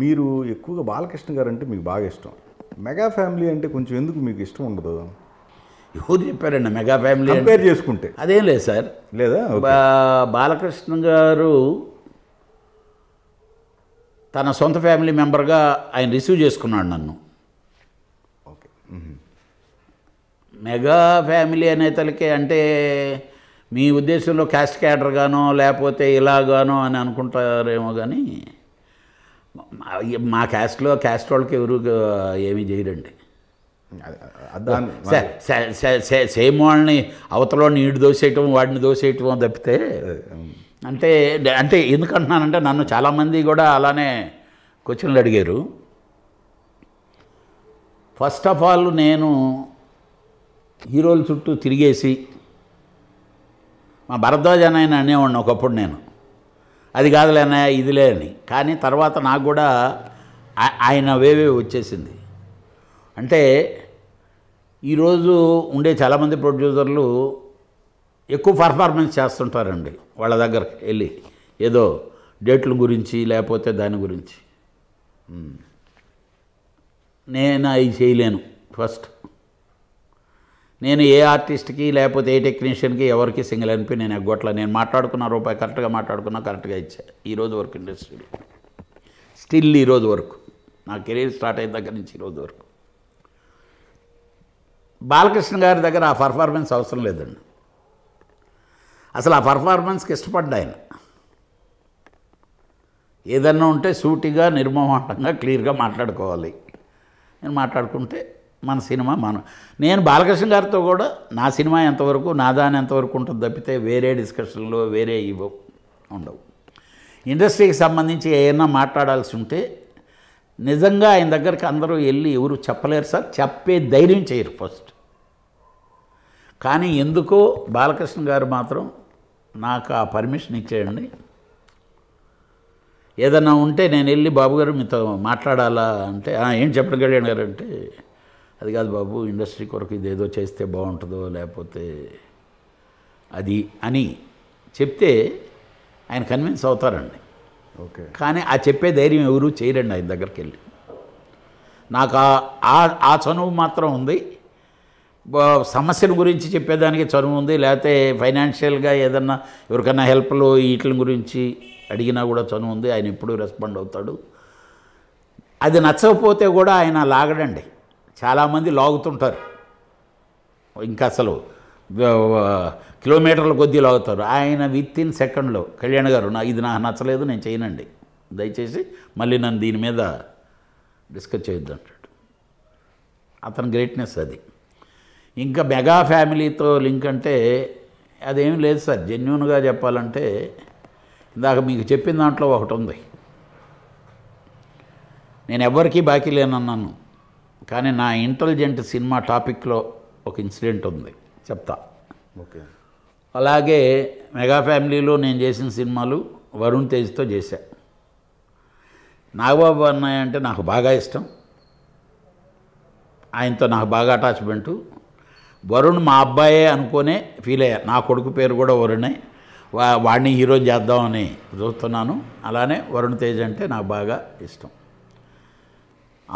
మీరు ఎక్కువగా బాలకృష్ణ గారు అంటే మీకు బాగా ఇష్టం మెగా ఫ్యామిలీ అంటే కొంచెం ఎందుకు మీకు ఇష్టం ఉండదు ఎవరు చెప్పారండి మెగా ఫ్యామిలీ కంపేర్ చేసుకుంటే అదేం లేదు సార్ లేదా బాలకృష్ణ గారు తన సొంత ఫ్యామిలీ మెంబర్గా ఆయన రిసీవ్ చేసుకున్నాడు నన్ను ఓకే మెగా ఫ్యామిలీ అనే అనేతలకి అంటే మీ ఉద్దేశంలో క్యాస్ట్ క్యాడర్గానో లేకపోతే ఇలాగానో అని అనుకుంటారేమో కానీ మా క్యాస్ట్లో క్యాస్ట్ వాళ్ళకి ఎవరు ఏమీ చేయరండి సేమ్ వాళ్ళని అవతల నీడు దోసేయటం వాడిని దోసేయటం తప్పితే అంటే అంటే ఎందుకంటున్నానంటే నన్ను చాలామంది కూడా అలానే క్వశ్చన్లు అడిగారు ఫస్ట్ ఆఫ్ ఆల్ నేను హీరోల చుట్టూ తిరిగేసి మా భరద్వాజ్ అని ఆయన అనేవాడిని ఒకప్పుడు నేను అది కాదులేనా ఇదిలే అని కానీ తర్వాత నాకు కూడా ఆయన వేవే వచ్చేసింది అంటే ఈరోజు ఉండే చాలామంది ప్రొడ్యూసర్లు ఎక్కువ పర్ఫార్మెన్స్ చేస్తుంటారండి వాళ్ళ దగ్గర వెళ్ళి ఏదో డేట్ల గురించి లేకపోతే దాని గురించి నేను అవి చేయలేను ఫస్ట్ నేను ఏ ఆర్టిస్ట్కి లేకపోతే ఏ టెక్నీషియన్కి ఎవరికి సింగిల్ అనిపి నేను ఎగ్గొట్ల నేను మాట్లాడుకున్న రూపాయి కరెక్ట్గా మాట్లాడుకున్నా కరెక్ట్గా ఇచ్చా ఈరోజు వరకు ఇండస్ట్రీలో స్టిల్ ఈరోజు వరకు నా కెరీర్ స్టార్ట్ అయిన దగ్గర నుంచి ఈరోజు వరకు బాలకృష్ణ గారి దగ్గర ఆ పర్ఫార్మెన్స్ అవసరం లేదండి అసలు ఆ పర్ఫార్మెన్స్కి ఇష్టపడ్డా ఆయన ఏదన్నా ఉంటే సూటిగా నిర్మోహాటంగా క్లియర్గా మాట్లాడుకోవాలి నేను మాట్లాడుకుంటే మన సినిమా మనం నేను బాలకృష్ణ గారితో కూడా నా సినిమా ఎంతవరకు నాదాని ఎంతవరకు ఉంటుంది తప్పితే వేరే డిస్కషన్లో వేరే ఇవ్వ ఉండవు ఇండస్ట్రీకి సంబంధించి ఏమైనా మాట్లాడాల్సి ఉంటే నిజంగా ఆయన దగ్గరికి అందరూ వెళ్ళి ఎవరు చెప్పలేరు సార్ చెప్పే ధైర్యం చేయరు ఫస్ట్ కానీ ఎందుకో బాలకృష్ణ గారు మాత్రం నాకు ఆ పర్మిషన్ ఇచ్చేయండి ఏదన్నా ఉంటే నేను వెళ్ళి బాబు గారు మీతో మాట్లాడాలా అంటే ఏం చెప్పడం కళ్యాణ్ గారు అంటే అది కాదు బాబు ఇండస్ట్రీ కొరకు ఇదేదో చేస్తే బాగుంటుందో లేకపోతే అది అని చెప్తే ఆయన కన్విన్స్ అవుతారండి ఓకే కానీ ఆ చెప్పే ధైర్యం ఎవరు చేయరండి ఆయన దగ్గరికి వెళ్ళి నాకు ఆ ఆ చనువు మాత్రం ఉంది సమస్యల గురించి చెప్పేదానికి చనువు ఉంది లేకపోతే ఫైనాన్షియల్గా ఏదన్నా ఎవరికైనా హెల్ప్లు వీటిని గురించి అడిగినా కూడా చనువు ఉంది ఆయన ఎప్పుడు రెస్పాండ్ అవుతాడు అది నచ్చకపోతే కూడా ఆయన లాగడండి చాలామంది లాగుతుంటారు ఇంకా అసలు కిలోమీటర్ల కొద్దీ లాగుతారు ఆయన విత్ ఇన్ సెకండ్లో కళ్యాణ్ గారు నా ఇది నాకు నచ్చలేదు నేను చేయనండి దయచేసి మళ్ళీ నన్ను దీని మీద డిస్కస్ చేయొద్దు అంటాడు అతని గ్రేట్నెస్ అది ఇంకా మెగా ఫ్యామిలీతో లింక్ అంటే అదేం లేదు సార్ జెన్యున్గా చెప్పాలంటే ఇందాక మీకు చెప్పిన దాంట్లో ఒకటి ఉంది నేను ఎవరికీ బాకీ లేనన్నాను కానీ నా ఇంటెలిజెంట్ సినిమా టాపిక్లో ఒక ఇన్సిడెంట్ ఉంది చెప్తా ఓకే అలాగే మెగా ఫ్యామిలీలో నేను చేసిన సినిమాలు వరుణ్ తేజ్తో చేశా నాగబాబు అన్నయ్య అంటే నాకు బాగా ఇష్టం ఆయనతో నాకు బాగా అటాచ్మెంటు వరుణ్ మా అబ్బాయే అనుకునే ఫీల్ అయ్యా నా కొడుకు పేరు కూడా వరుణే వా వాడిని హీరో చేద్దామని చూస్తున్నాను అలానే వరుణ్ తేజ్ అంటే నాకు బాగా ఇష్టం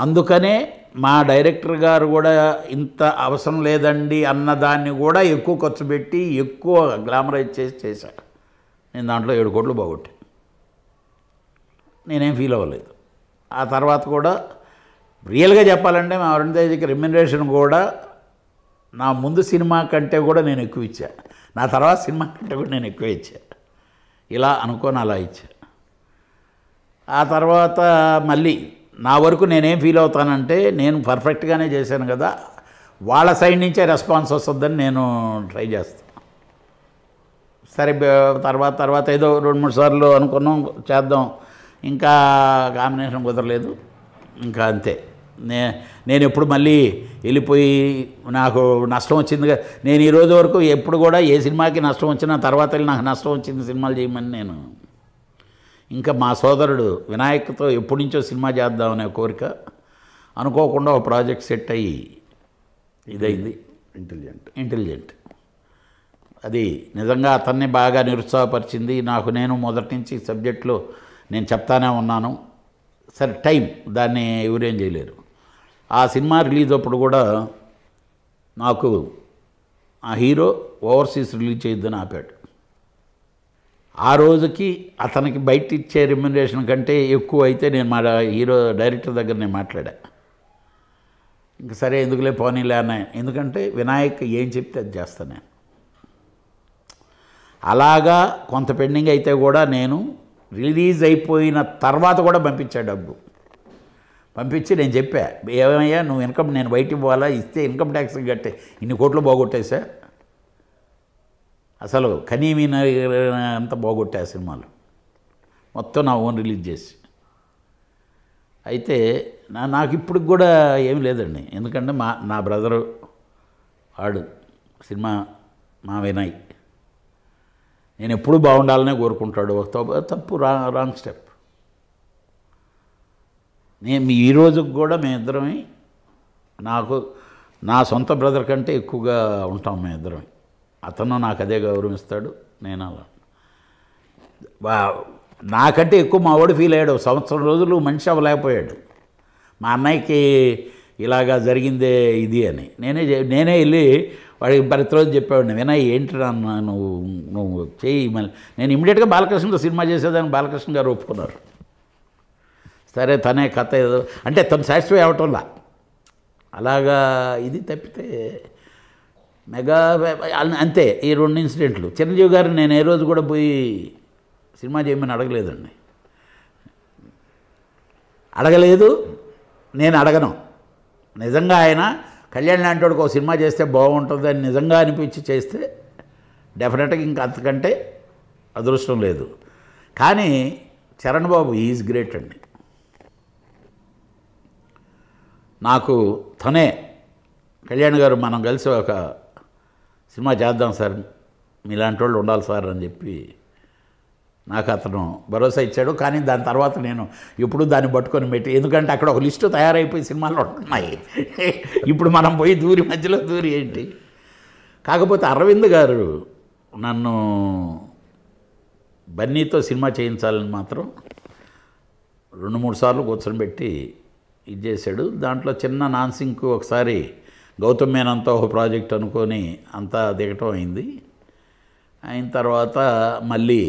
అందుకనే మా డైరెక్టర్ గారు కూడా ఇంత అవసరం లేదండి అన్నదాన్ని కూడా ఎక్కువ ఖర్చు పెట్టి ఎక్కువ గ్లామరైజ్ చేసి చేశాను నేను దాంట్లో ఏడు కోట్లు బాగొట్టి నేనేం ఫీల్ అవ్వలేదు ఆ తర్వాత కూడా రియల్గా చెప్పాలంటే మా తేజకి రిమ్యునరేషన్ కూడా నా ముందు సినిమా కంటే కూడా నేను ఎక్కువ ఇచ్చా నా తర్వాత సినిమా కంటే కూడా నేను ఎక్కువ ఇచ్చా ఇలా అనుకోని అలా ఇచ్చా ఆ తర్వాత మళ్ళీ నా వరకు నేనేం ఫీల్ అవుతానంటే నేను పర్ఫెక్ట్గానే చేశాను కదా వాళ్ళ సైడ్ నుంచే రెస్పాన్స్ వస్తుందని నేను ట్రై చేస్తాను సరే తర్వాత తర్వాత ఏదో రెండు మూడు సార్లు అనుకున్నాం చేద్దాం ఇంకా కాంబినేషన్ కుదరలేదు ఇంకా అంతే నే నేను ఎప్పుడు మళ్ళీ వెళ్ళిపోయి నాకు నష్టం వచ్చింది నేను ఈరోజు వరకు ఎప్పుడు కూడా ఏ సినిమాకి నష్టం వచ్చినా తర్వాత వెళ్ళి నాకు నష్టం వచ్చింది సినిమాలు చేయమని నేను ఇంకా మా సోదరుడు వినాయక్తో ఎప్పటి నుంచో సినిమా చేద్దామనే కోరిక అనుకోకుండా ఒక ప్రాజెక్ట్ సెట్ అయ్యి ఇదైంది ఇంటెలిజెంట్ ఇంటెలిజెంట్ అది నిజంగా అతన్ని బాగా నిరుత్సాహపరిచింది నాకు నేను మొదటి నుంచి సబ్జెక్టులో నేను చెప్తానే ఉన్నాను సరే టైం దాన్ని ఎవరేం చేయలేరు ఆ సినిమా రిలీజ్ అప్పుడు కూడా నాకు ఆ హీరో ఓవర్సీస్ రిలీజ్ చేయొద్దని ఆపాడు ఆ రోజుకి అతనికి బయట ఇచ్చే రిమ్యునరేషన్ కంటే ఎక్కువ అయితే నేను మా హీరో డైరెక్టర్ దగ్గర నేను మాట్లాడా ఇంకా సరే ఎందుకులే పోనీలే అన్న ఎందుకంటే వినాయక్ ఏం చెప్తే అది చేస్తా నేను అలాగా కొంత పెండింగ్ అయితే కూడా నేను రిలీజ్ అయిపోయిన తర్వాత కూడా పంపించా డబ్బు పంపించి నేను చెప్పా ఏమయ్యా నువ్వు ఇన్కమ్ నేను బయట పోవాలా ఇస్తే ఇన్కమ్ ట్యాక్స్ కట్టే ఇన్ని కోట్లు బాగొట్టేసా అసలు కనీవిన అంతా బాగొట్టే ఆ సినిమాలు మొత్తం నా ఓన్ రిలీజ్ చేసి అయితే నా నాకు ఇప్పుడు కూడా ఏం లేదండి ఎందుకంటే మా నా బ్రదరు వాడు సినిమా మా వినయ్ నేను ఎప్పుడు బాగుండాలనే కోరుకుంటాడు ఒక తప్పు రా రాంగ్ స్టెప్ నేను మీ రోజుకి కూడా మేమిద్దరమే నాకు నా సొంత బ్రదర్ కంటే ఎక్కువగా ఉంటాం మేమిద్దరమే అతను నాకు అదే గౌరవిస్తాడు నేను అలా నాకంటే ఎక్కువ మా వాడు ఫీల్ అయ్యాడు సంవత్సరం రోజులు మనిషి అవ్వలేకపోయాడు మా అన్నయ్యకి ఇలాగా జరిగిందే ఇది అని నేనే నేనే వెళ్ళి వాడికి రోజు చెప్పేవాడిని వినయ్ ఏంటి నాన్న నువ్వు నువ్వు చేయి మళ్ళీ నేను ఇమీడియట్గా బాలకృష్ణతో సినిమా చేసేదాన్ని బాలకృష్ణ గారు ఒప్పుకున్నారు సరే తనే కథ ఏదో అంటే తను సాటిస్ఫై అవటంలా అలాగా ఇది తప్పితే మెగా అంతే ఈ రెండు ఇన్సిడెంట్లు చిరంజీవి గారు నేను ఏ రోజు కూడా పోయి సినిమా చేయమని అడగలేదండి అడగలేదు నేను అడగను నిజంగా ఆయన కళ్యాణ్ లాంటి వాడికి ఒక సినిమా చేస్తే బాగుంటుంది అని నిజంగా అనిపించి చేస్తే డెఫినెట్గా ఇంకా అంతకంటే అదృష్టం లేదు కానీ చరణ్ బాబు ఈజ్ గ్రేట్ అండి నాకు తనే కళ్యాణ్ గారు మనం కలిసి ఒక సినిమా చేద్దాం సార్ మీలాంటి వాళ్ళు ఉండాలి సార్ అని చెప్పి నాకు అతను భరోసా ఇచ్చాడు కానీ దాని తర్వాత నేను ఇప్పుడు దాన్ని పట్టుకొని పెట్టి ఎందుకంటే అక్కడ ఒక లిస్టు తయారైపోయి సినిమాలు ఉంటున్నాయి ఇప్పుడు మనం పోయి దూరి మధ్యలో దూరి ఏంటి కాకపోతే అరవింద్ గారు నన్ను బన్నీతో సినిమా చేయించాలని మాత్రం రెండు మూడు సార్లు కూర్చొని పెట్టి ఇది చేశాడు దాంట్లో చిన్న నాన్సింగ్కు ఒకసారి గౌతమ్ మేనంతా ఒక ప్రాజెక్ట్ అనుకొని అంతా దిగటం అయింది అయిన తర్వాత మళ్ళీ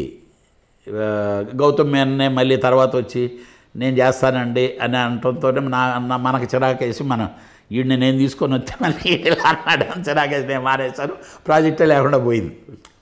గౌతమ్ మేననే మళ్ళీ తర్వాత వచ్చి నేను చేస్తానండి అని అనటంతో నా మనకు చిరాకేసి మన వీడిని నేను తీసుకొని వస్తే మళ్ళీ అన్నాడు చిరాకేసి నేను మానేశాను ప్రాజెక్టే లేకుండా పోయింది